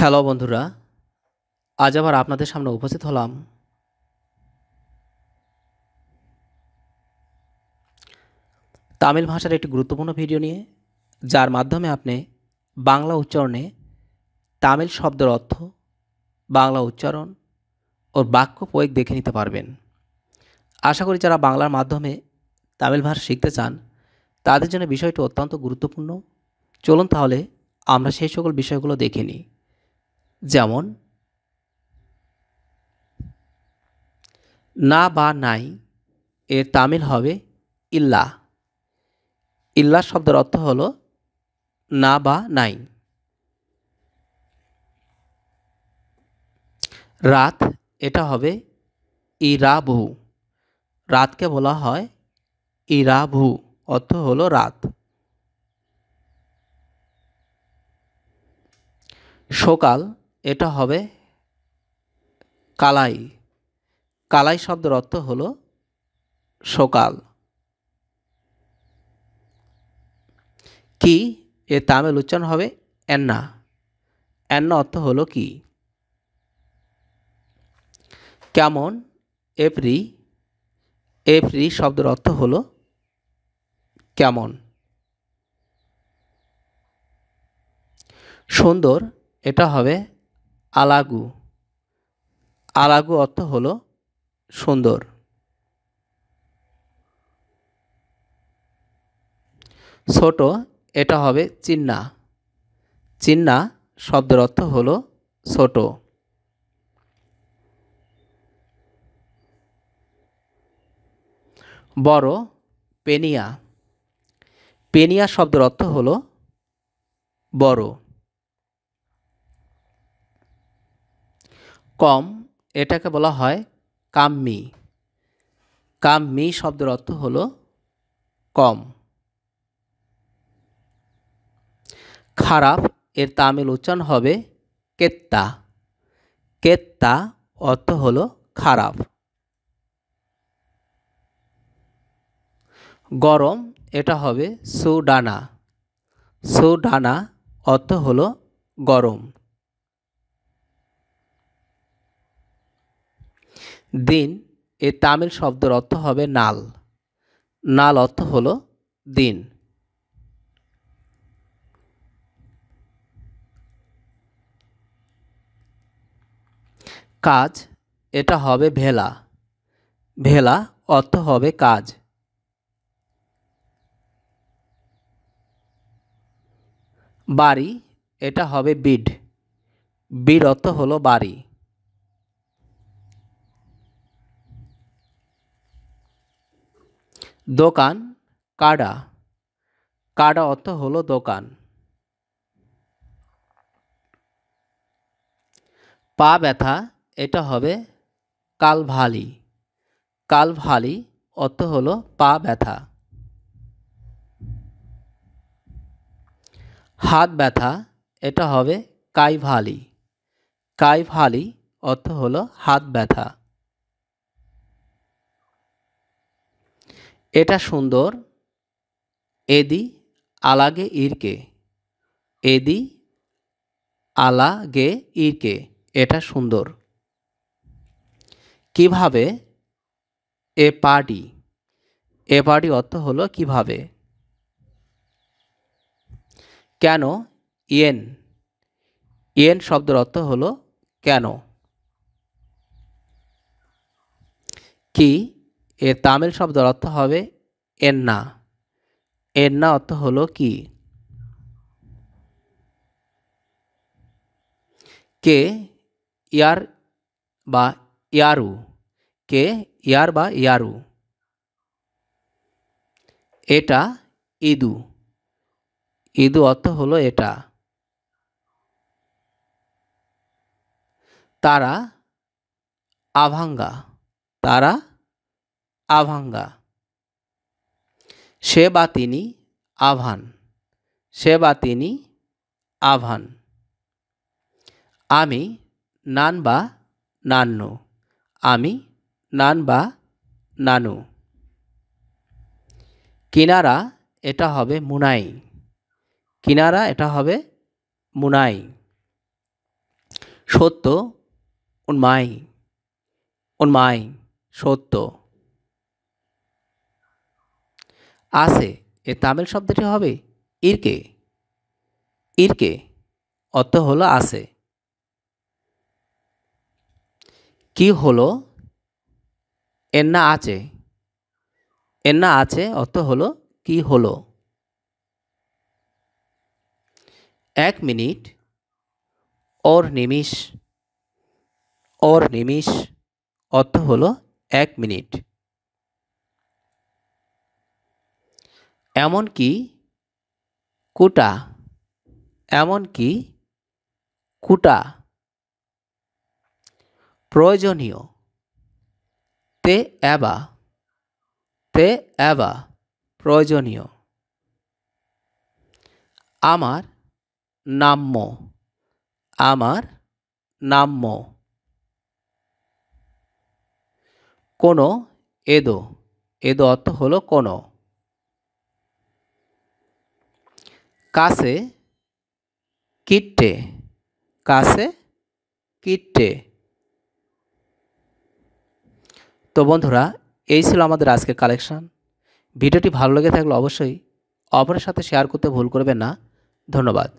hello বন্ধুরা আজ আবার আপনাদের সামনে উপস্থিত হলাম তামিল ভাষার একটি গুরুত্বপূর্ণ ভিডিও নিয়ে যার মাধ্যমে আপনি বাংলা উচ্চারণে তামিল শব্দের অর্থ বাংলা উচ্চারণ ও বাক্য প্রয়োগ দেখে নিতে পারবেন আশা করি যারা বাংলার মাধ্যমে তামিল ভাষা শিখতে চান তাদের জন্য বিষয়টি অত্যন্ত গুরুত্বপূর্ণ চলুন তাহলে আমরা সেই সকল বিষয়গুলো দেখে নিই যেমন না বা নাই এর তামিল হবে ইল্লা ইল্লা শব্দের অর্থ হলো না বা নাই রাত এটা হবে ইরাভু রাতকে বলা হয় ইরাভু অর্থ হলো রাত সকাল এটা হবে কালাই কালাই শব্দের অর্থ হলো সকাল কি এ তামিল উচ্চারণ হবে অ্যান্না অ্যান্না অর্থ হলো কি কেমন এপ্রি এপ্রি শব্দের অর্থ হলো কেমন সুন্দর এটা হবে আলাগু আলাগু অর্থ হল সুন্দর ছোট এটা হবে চিন্না চিন্না শব্দের অর্থ হল ছোট বড় পেনিয়া পেনিয়া শব্দের অর্থ হল বড় কম এটাকে বলা হয় কাম্মি কাম্মি শব্দের অর্থ হল কম খারাপ এর তামিল উচ্চারণ হবে কেত্তা কেত্তা অর্থ হল খারাপ গরম এটা হবে সুডানা সুডানা অর্থ হলো গরম দিন এ তামিল শব্দের অর্থ হবে নাল নাল অর্থ হল দিন কাজ এটা হবে ভেলা ভেলা অর্থ হবে কাজ বাড়ি এটা হবে বিড বিড অর্থ হলো বাড়ি দোকান কাডা কাডা অর্থ হলো দোকান পা ব্যথা এটা হবে কালভালি কালভালি অর্থ হলো পা ব্যথা হাত ব্যথা এটা হবে কাইভালি কাইভালি অর্থ হলো হাত ব্যথা এটা সুন্দর এদি আলাগে ইরকে এদি আলাগে ইরকে এটা সুন্দর কিভাবে এ পার্টি এ পার্টি অর্থ হলো কিভাবে কেন ইয়েন ইয়েন শব্দের অর্থ হলো কেন কি এর তামিল শব্দের অর্থ হবে এন্না এন্না অর্থ হলো কি কে ইয়ার বা ইয়ারু কে ইয়ার বা ইয়ারু এটা ইদু ইদু অর্থ হলো এটা তারা আভাঙ্গা তারা আভাঙ্গা সে বা তিনি আভান সে বা তিনি আভান আমি নান বা নান্নু আমি নান বা নানু কিনারা এটা হবে মুনাই কিনারা এটা হবে মুনাই সত্য উন্মাই উন্মাই সত্য আছে এ তামিল শব্দটি হবে ইরকে ইরকে অর্থ হলো আছে কি হলো এন্না আছে এন্না আছে অর্থ হলো কি হলো এক মিনিট অর নিমিষ অর নিমিষ অর্থ হলো এক মিনিট এমনকি কুটা এমনকি কুটা প্রয়োজনীয় তে অ্যাবা তে অ্যাবা প্রয়োজনীয় আমার নাম্য আমার নাম্য কোনো এদো এদো অর্থ হলো কোনো কাছে কিট্টে কাছে কিট্টে তো বন্ধুরা এই ছিল আমাদের আজকের কালেকশান ভিডিওটি ভালো লেগে থাকলে অবশ্যই অপরের সাথে শেয়ার করতে ভুল করবেন না ধন্যবাদ